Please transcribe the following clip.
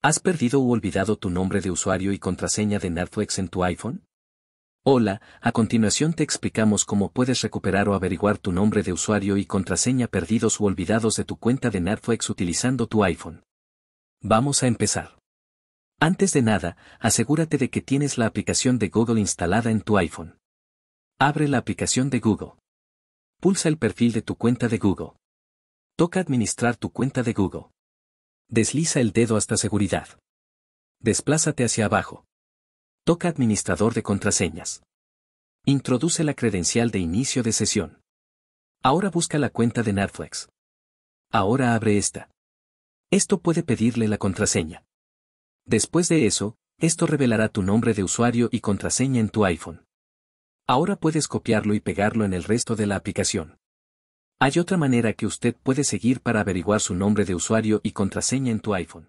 ¿Has perdido o olvidado tu nombre de usuario y contraseña de Netflix en tu iPhone? Hola, a continuación te explicamos cómo puedes recuperar o averiguar tu nombre de usuario y contraseña perdidos u olvidados de tu cuenta de Netflix utilizando tu iPhone. Vamos a empezar. Antes de nada, asegúrate de que tienes la aplicación de Google instalada en tu iPhone. Abre la aplicación de Google. Pulsa el perfil de tu cuenta de Google. Toca administrar tu cuenta de Google. Desliza el dedo hasta seguridad. Desplázate hacia abajo. Toca administrador de contraseñas. Introduce la credencial de inicio de sesión. Ahora busca la cuenta de Netflix. Ahora abre esta. Esto puede pedirle la contraseña. Después de eso, esto revelará tu nombre de usuario y contraseña en tu iPhone. Ahora puedes copiarlo y pegarlo en el resto de la aplicación. Hay otra manera que usted puede seguir para averiguar su nombre de usuario y contraseña en tu iPhone.